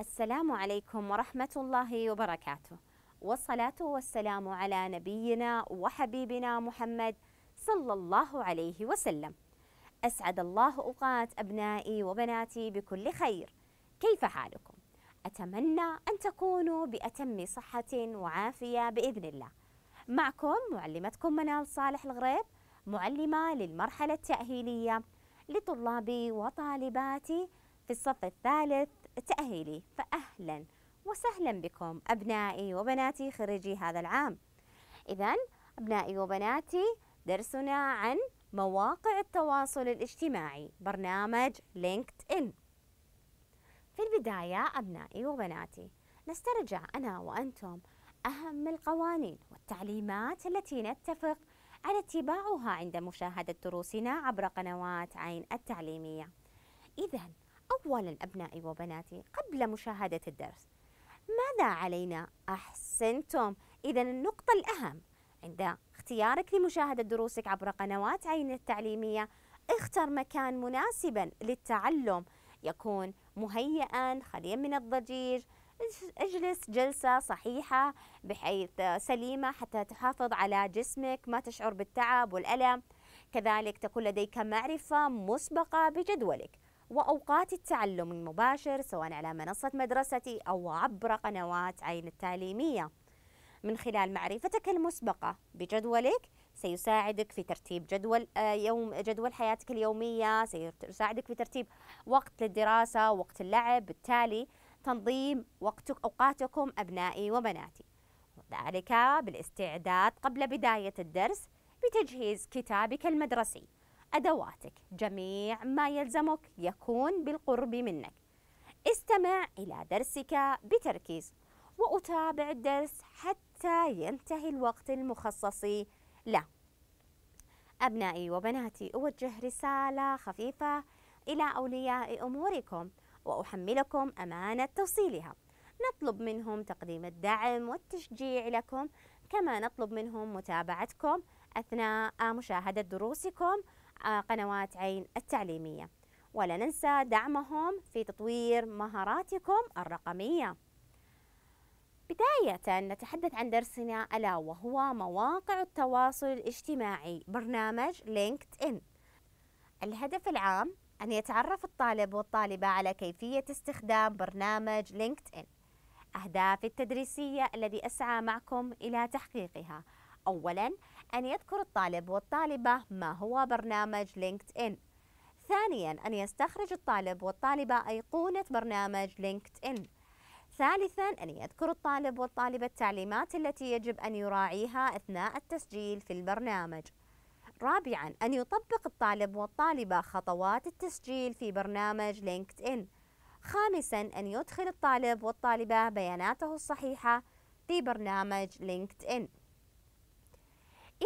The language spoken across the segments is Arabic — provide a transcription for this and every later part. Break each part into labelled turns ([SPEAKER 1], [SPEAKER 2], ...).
[SPEAKER 1] السلام عليكم ورحمة الله وبركاته والصلاة والسلام على نبينا وحبيبنا محمد صلى الله عليه وسلم أسعد الله أوقات أبنائي وبناتي بكل خير كيف حالكم؟ أتمنى أن تكونوا بأتم صحة وعافية بإذن الله معكم معلمتكم منال صالح الغريب معلمة للمرحلة التأهيلية لطلابي وطالباتي في الصف الثالث التأهيلي فأهلا وسهلا بكم أبنائي وبناتي خريجي هذا العام إذا أبنائي وبناتي درسنا عن مواقع التواصل الاجتماعي برنامج لينكد إن في البداية أبنائي وبناتي نسترجع أنا وأنتم أهم القوانين والتعليمات التي نتفق على اتباعها عند مشاهدة دروسنا عبر قنوات عين التعليمية إذا أولا أبنائي وبناتي قبل مشاهدة الدرس ماذا علينا؟ أحسنتم إذا النقطة الأهم عند اختيارك لمشاهدة دروسك عبر قنوات عين التعليمية اختر مكان مناسبا للتعلم يكون مهيئا خاليا من الضجيج اجلس جلسة صحيحة بحيث سليمة حتى تحافظ على جسمك ما تشعر بالتعب والألم كذلك تكون لديك معرفة مسبقة بجدولك وأوقات التعلم المباشر سواء على منصة مدرستي أو عبر قنوات عين التعليمية من خلال معرفتك المسبقة بجدولك سيساعدك في ترتيب جدول آه، يوم جدول حياتك اليومية سيساعدك في ترتيب وقت للدراسة وقت اللعب بالتالي تنظيم وقتك أوقاتكم أبنائي وبناتي وذلك بالاستعداد قبل بداية الدرس بتجهيز كتابك المدرسي أدواتك جميع ما يلزمك يكون بالقرب منك استمع إلى درسك بتركيز وأتابع الدرس حتى ينتهي الوقت المخصص له أبنائي وبناتي أوجه رسالة خفيفة إلى أولياء أموركم وأحملكم أمانة توصيلها نطلب منهم تقديم الدعم والتشجيع لكم كما نطلب منهم متابعتكم أثناء مشاهدة دروسكم قنوات عين التعليمية ولا ننسى دعمهم في تطوير مهاراتكم الرقمية بداية نتحدث عن درسنا ألا وهو مواقع التواصل الاجتماعي برنامج لينكد إن الهدف العام أن يتعرف الطالب والطالبة على كيفية استخدام برنامج لينكد إن أهداف التدريسية الذي أسعى معكم إلى تحقيقها أولا أن يذكر الطالب والطالبة ما هو برنامج لينكد إن ثانيا أن يستخرج الطالب والطالبة أيقونة برنامج لينكد إن ثالثا أن يذكر الطالب والطالبة التعليمات التي يجب أن يراعيها أثناء التسجيل في البرنامج رابعا أن يطبق الطالب والطالبة خطوات التسجيل في برنامج لينكد إن خامسا أن يدخل الطالب والطالبة بياناته الصحيحة في برنامج لينكد إن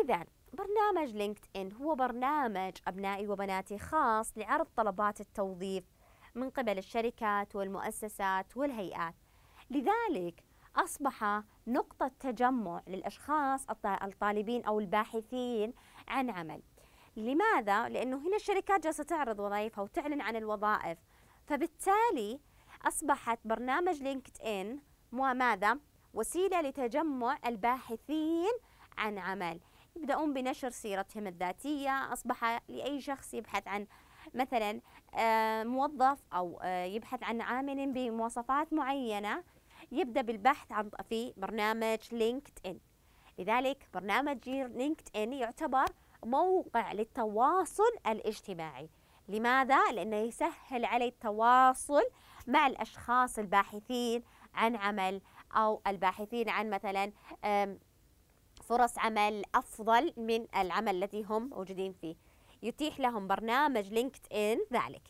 [SPEAKER 1] إذا برنامج لينكد إن هو برنامج أبنائي وبناتي خاص لعرض طلبات التوظيف من قبل الشركات والمؤسسات والهيئات لذلك أصبح نقطة تجمع للأشخاص الطالبين أو الباحثين عن عمل لماذا؟ لأنه هنا الشركات جالسة تعرض وظائفها وتعلن عن الوظائف فبالتالي أصبحت برنامج لينكد إن ماذا؟ وسيلة لتجمع الباحثين عن عمل يبدأون بنشر سيرتهم الذاتية أصبح لأي شخص يبحث عن مثلا آه، موظف أو آه، يبحث عن عامل بمواصفات معينة يبدأ بالبحث عن في برنامج لينكد إن لذلك برنامج لينكد إن يعتبر موقع للتواصل الاجتماعي لماذا؟ لأنه يسهل علي التواصل مع الأشخاص الباحثين عن عمل أو الباحثين عن مثلا فرص عمل أفضل من العمل الذي هم موجودين فيه يتيح لهم برنامج لينكد إن ذلك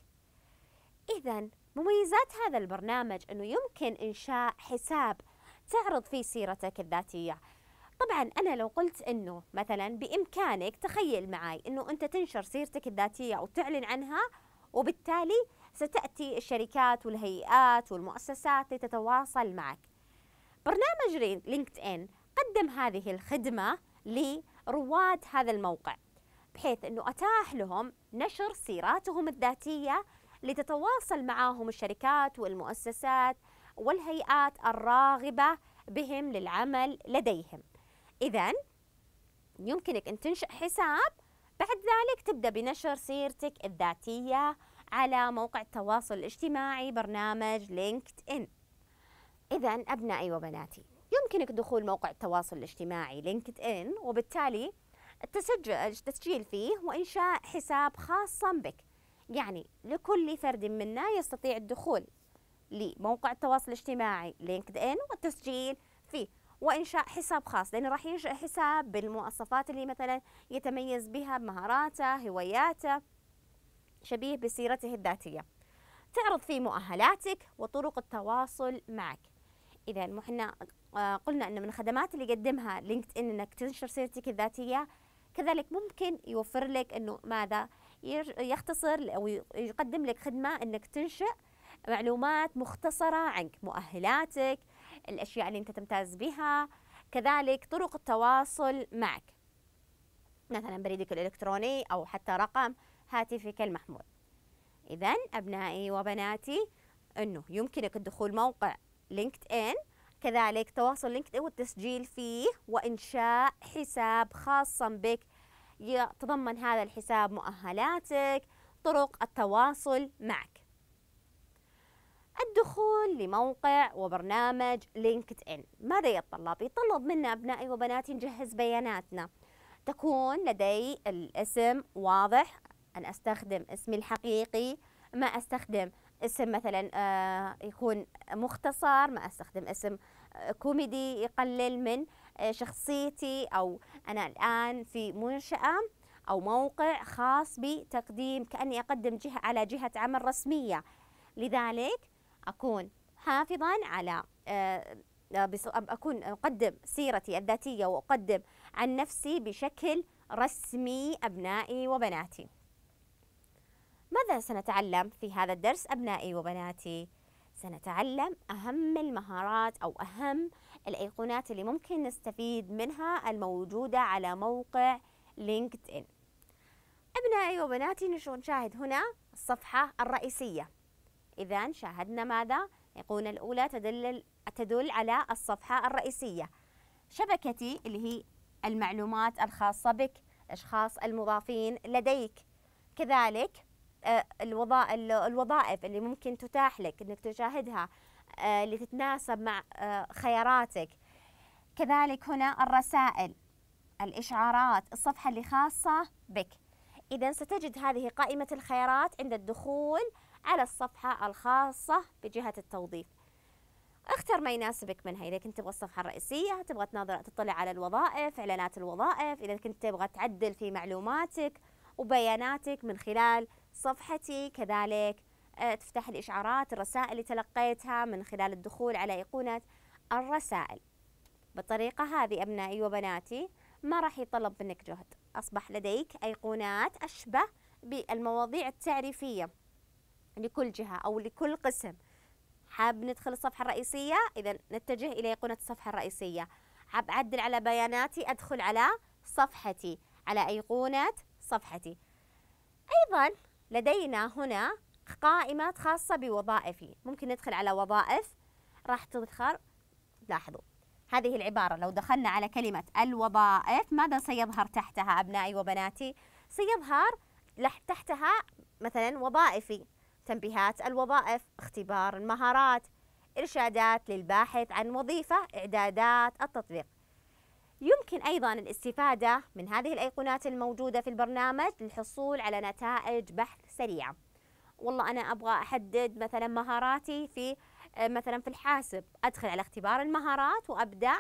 [SPEAKER 1] إذا مميزات هذا البرنامج أنه يمكن إنشاء حساب تعرض فيه سيرتك الذاتية طبعا أنا لو قلت أنه مثلا بإمكانك تخيل معي أنه أنت تنشر سيرتك الذاتية وتعلن عنها وبالتالي ستأتي الشركات والهيئات والمؤسسات لتتواصل معك برنامج لينكد إن قدم هذه الخدمة لرواد هذا الموقع بحيث أنه أتاح لهم نشر سيراتهم الذاتية لتتواصل معهم الشركات والمؤسسات والهيئات الراغبة بهم للعمل لديهم إذا يمكنك أن تنشئ حساب بعد ذلك تبدأ بنشر سيرتك الذاتية على موقع التواصل الاجتماعي برنامج لينكد إن إذا أبنائي وبناتي يمكنك دخول موقع التواصل الاجتماعي لينكد إن وبالتالي التسجيل فيه وإنشاء حساب خاصا بك يعني لكل فرد منا يستطيع الدخول لموقع التواصل الاجتماعي لينكد إن والتسجيل فيه وإنشاء حساب خاص لأنه راح ينشأ حساب بالمواصفات اللي مثلا يتميز بها بمهاراته هواياته شبيه بسيرته الذاتية تعرض فيه مؤهلاتك وطرق التواصل معك إذا احنا آه، قلنا انه من الخدمات اللي يقدمها لينكد إن أنك تنشر سيرتك الذاتية كذلك ممكن يوفر لك أنه ماذا يختصر أو يقدم لك خدمة أنك تنشئ معلومات مختصرة عنك مؤهلاتك الأشياء اللي أنت تمتاز بها كذلك طرق التواصل معك مثلا بريدك الإلكتروني أو حتى رقم هاتفك المحمول إذا أبنائي وبناتي أنه يمكنك الدخول موقع لينكد إن كذلك تواصل لينكد إن والتسجيل فيه وإنشاء حساب خاصا بك يتضمن هذا الحساب مؤهلاتك طرق التواصل معك الدخول لموقع وبرنامج لينكد إن ماذا يتطلب؟ يتطلب منا أبنائي وبناتي نجهز بياناتنا تكون لدي الاسم واضح ان أستخدم اسمي الحقيقي ما أستخدم اسم مثلا آه، يكون مختصر ما أستخدم اسم كوميدي يقلل من آه، شخصيتي أو أنا الآن في منشأة أو موقع خاص بتقديم كأني أقدم جهة على جهة عمل رسمية لذلك أكون حافظا على آه، آه، أكون أقدم سيرتي الذاتية وأقدم عن نفسي بشكل رسمي أبنائي وبناتي ماذا سنتعلم في هذا الدرس أبنائي وبناتي؟ سنتعلم أهم المهارات أو أهم الأيقونات اللي ممكن نستفيد منها الموجودة على موقع لينكد إن أبنائي وبناتي نشاهد هنا الصفحة الرئيسية إذا شاهدنا ماذا؟ الأيقونة الأولى تدل, تدل على الصفحة الرئيسية شبكتي اللي هي المعلومات الخاصة بك الأشخاص المضافين لديك كذلك آه، الوظائف اللي ممكن تتاح لك انك تشاهدها اللي آه، تتناسب مع آه، خياراتك كذلك هنا الرسائل الاشعارات الصفحه اللي خاصه بك اذا ستجد هذه قائمه الخيارات عند الدخول على الصفحه الخاصه بجهه التوظيف اختر ما يناسبك منها اذا كنت تبغى الصفحه الرئيسيه تبغى تناظر تطلع على الوظائف اعلانات الوظائف اذا كنت تبغى تعدل في معلوماتك وبياناتك من خلال صفحتي كذلك آه، تفتح الإشعارات الرسائل اللي تلقيتها من خلال الدخول على أيقونة الرسائل بالطريقة هذه أبنائي وبناتي ما راح يطلب منك جهد أصبح لديك أيقونات أشبه بالمواضيع التعريفية لكل جهة أو لكل قسم حاب ندخل الصفحة الرئيسية إذا نتجه إلى أيقونة الصفحة الرئيسية حاب أعدل على بياناتي أدخل على صفحتي على أيقونة صفحتي أيضا لدينا هنا قائمة خاصة بوظائفي ممكن ندخل على وظائف راح تظهر لاحظوا هذه العبارة لو دخلنا على كلمة الوظائف ماذا سيظهر تحتها أبنائي وبناتي سيظهر تحتها مثلا وظائفي تنبيهات الوظائف اختبار المهارات إرشادات للباحث عن وظيفة إعدادات التطبيق يمكن أيضا الاستفادة من هذه الأيقونات الموجودة في البرنامج للحصول على نتائج بحث سريعة والله أنا أبغى أحدد مثلا مهاراتي في مثلا في الحاسب أدخل على اختبار المهارات وأبدأ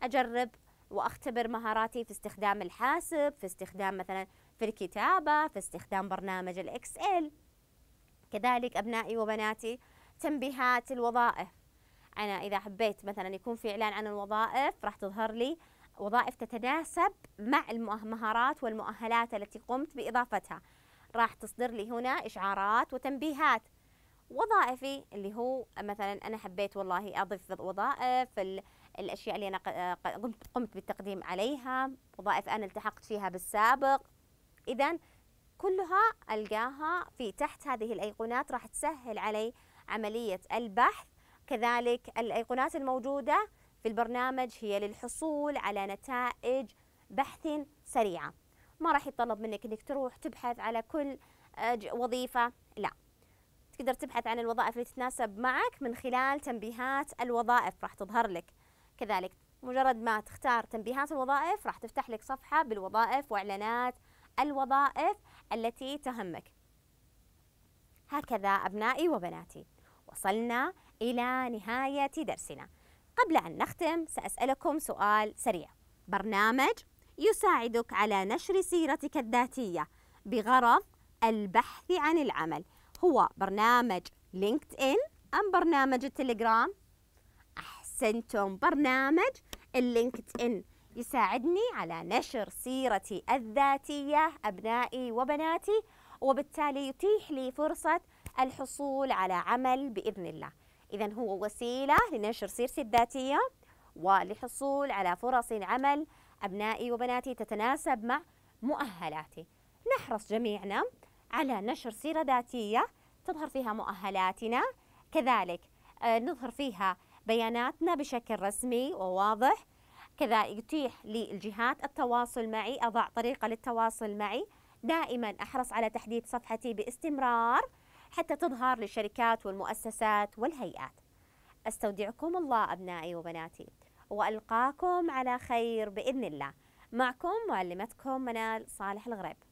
[SPEAKER 1] أجرب وأختبر مهاراتي في استخدام الحاسب في استخدام مثلا في الكتابة في استخدام برنامج الإكس إل كذلك أبنائي وبناتي تنبيهات الوظائف أنا إذا حبيت مثلا يكون في إعلان عن الوظائف راح تظهر لي وظائف تتناسب مع المهارات والمؤهلات التي قمت بإضافتها راح تصدر لي هنا إشعارات وتنبيهات وظائفي اللي هو مثلا أنا حبيت والله أضيف وظائف الأشياء اللي أنا قمت بالتقديم عليها وظائف أنا التحقت فيها بالسابق إذا كلها ألقاها في تحت هذه الأيقونات راح تسهل علي عملية البحث كذلك الأيقونات الموجودة في البرنامج هي للحصول على نتائج بحث سريعة ما راح يتطلب منك انك تروح تبحث على كل آه، وظيفة لا تقدر تبحث عن الوظائف اللي تتناسب معك من خلال تنبيهات الوظائف راح تظهر لك كذلك مجرد ما تختار تنبيهات الوظائف راح تفتح لك صفحة بالوظائف وإعلانات الوظائف التي تهمك هكذا أبنائي وبناتي وصلنا إلى نهاية درسنا قبل أن نختم سأسألكم سؤال سريع برنامج يساعدك على نشر سيرتك الذاتية بغرض البحث عن العمل هو برنامج لينكد إن أم برنامج التليجرام؟ أحسنتم برنامج اللينكد إن يساعدني على نشر سيرتي الذاتية أبنائي وبناتي وبالتالي يتيح لي فرصة الحصول على عمل بإذن الله إذا هو وسيلة لنشر سيرتي الذاتية ولحصول على فرص عمل أبنائي وبناتي تتناسب مع مؤهلاتي نحرص جميعنا على نشر سيرة ذاتية تظهر فيها مؤهلاتنا كذلك آه، نظهر فيها بياناتنا بشكل رسمي وواضح كذا يتيح للجهات التواصل معي أضع طريقة للتواصل معي دائما أحرص على تحديد صفحتي باستمرار حتى تظهر للشركات والمؤسسات والهيئات استودعكم الله ابنائي وبناتي والقاكم على خير باذن الله معكم معلمتكم منال صالح الغريب